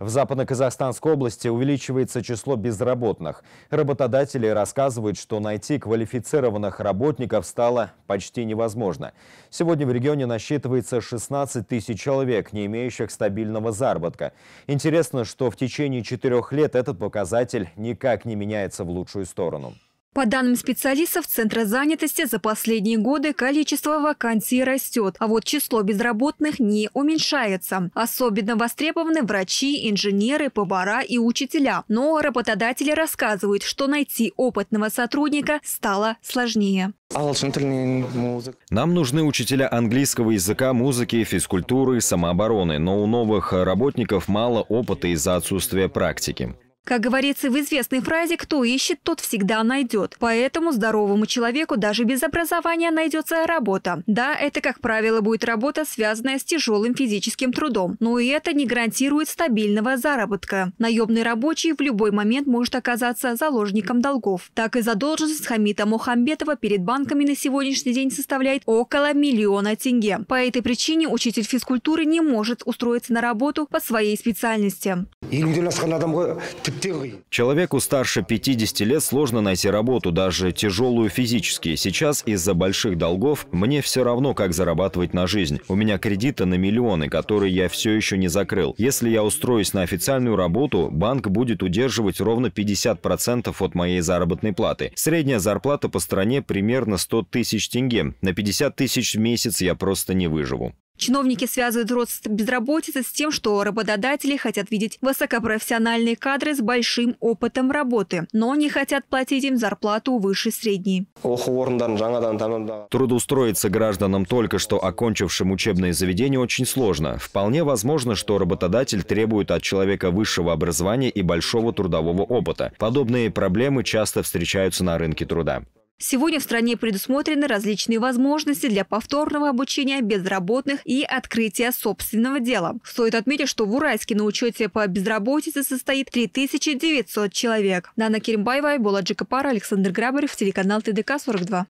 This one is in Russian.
В Западно-Казахстанской области увеличивается число безработных. Работодатели рассказывают, что найти квалифицированных работников стало почти невозможно. Сегодня в регионе насчитывается 16 тысяч человек, не имеющих стабильного заработка. Интересно, что в течение четырех лет этот показатель никак не меняется в лучшую сторону. По данным специалистов Центра занятости, за последние годы количество вакансий растет, а вот число безработных не уменьшается. Особенно востребованы врачи, инженеры, повара и учителя. Но работодатели рассказывают, что найти опытного сотрудника стало сложнее. Нам нужны учителя английского языка, музыки, физкультуры, самообороны, но у новых работников мало опыта из-за отсутствия практики. Как говорится в известной фразе, кто ищет, тот всегда найдет. Поэтому здоровому человеку даже без образования найдется работа. Да, это, как правило, будет работа, связанная с тяжелым физическим трудом. Но и это не гарантирует стабильного заработка. Наемный рабочий в любой момент может оказаться заложником долгов. Так и задолженность Хамита Мухамбетова перед банками на сегодняшний день составляет около миллиона тенге. По этой причине учитель физкультуры не может устроиться на работу по своей специальности. Человеку старше 50 лет сложно найти работу, даже тяжелую физически. Сейчас из-за больших долгов мне все равно, как зарабатывать на жизнь. У меня кредиты на миллионы, которые я все еще не закрыл. Если я устроюсь на официальную работу, банк будет удерживать ровно 50% от моей заработной платы. Средняя зарплата по стране примерно 100 тысяч тенге. На 50 тысяч в месяц я просто не выживу. Чиновники связывают рост безработицы с тем, что работодатели хотят видеть высокопрофессиональные кадры с большим опытом работы, но не хотят платить им зарплату выше средней. Трудоустроиться гражданам, только что окончившим учебное заведение, очень сложно. Вполне возможно, что работодатель требует от человека высшего образования и большого трудового опыта. Подобные проблемы часто встречаются на рынке труда. Сегодня в стране предусмотрены различные возможности для повторного обучения безработных и открытия собственного дела. Стоит отметить, что в Уральске на учете по безработице состоит 3900 человек. Нана Керимбаева, Айбола Джикапара, Александр Грабарев, телеканал ТДК 42.